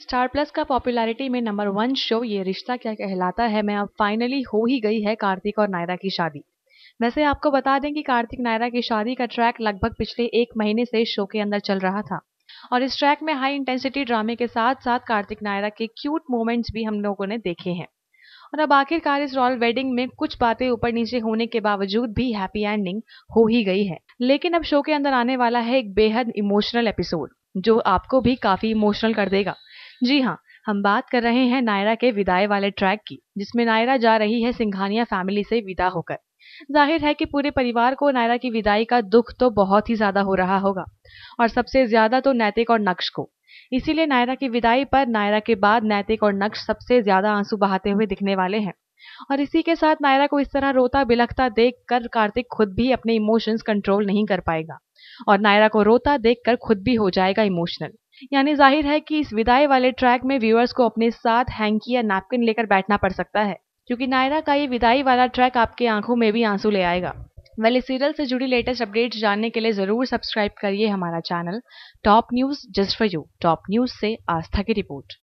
star Plus का popularity में number one show Yeh Rishta क्या कहलाता है मैं अब फाइनली हो ही गई है कार्तिक और नायरा की शादी वैसे आपको बता दें कि कार्तिक नायरा की शादी का ट्रैक लगभग पिछले एक महीने से शो के अंदर चल रहा था और इस ट्रैक में हाई इंटेंसिटी ड्रामे के साथ साथ कार्तिक नायरा के क्यूट मोमेंट्स भी हम लोगों ने देखे हैं और अब आखिरकार इस रॉयल वेडिंग में कुछ बातें ऊपर नीचे होने के बावजूद भी हैप्पी एंडिंग हो ही गई है लेकिन अब शो के अंदर आने वाला है एक बेहद इमोशनल एपिसोड जो आपको भी काफी इमोशनल कर देगा जी हाँ हम बात कर रहे हैं नायरा के विदाई वाले ट्रैक की जिसमें नायरा जा रही है सिंघानिया फैमिली से विदा होकर जाहिर है कि पूरे परिवार को नायरा की विदाई का दुख तो बहुत ही ज्यादा हो रहा होगा और सबसे ज्यादा तो नैतिक और नक्श को इसीलिए नायरा की विदाई पर नायरा के बाद नैतिक और नक्श सबसे ज्यादा आंसू बहाते हुए दिखने वाले हैं और इसी के साथ नायरा को इस तरह रोता बिलखता देख कर कार्तिक खुद भी अपने इमोशंस कंट्रोल नहीं कर पाएगा और नायरा को रोता देख कर खुद भी हो जाएगा इमोशनल यानी जाहिर है कि इस विदाई वाले ट्रैक में व्यूअर्स को अपने साथ हैंकी या नैपकिन लेकर बैठना पड़ सकता है क्योंकि नायरा का ये विदाई वाला ट्रैक आपके आंखों में भी आंसू ले आएगा वेल सीरियल से जुड़ी लेटेस्ट अपडेट्स जानने के लिए ज़रूर सब्सक्राइब करिए हमारा channel top news just for you top news से आस्था की रिपोर्ट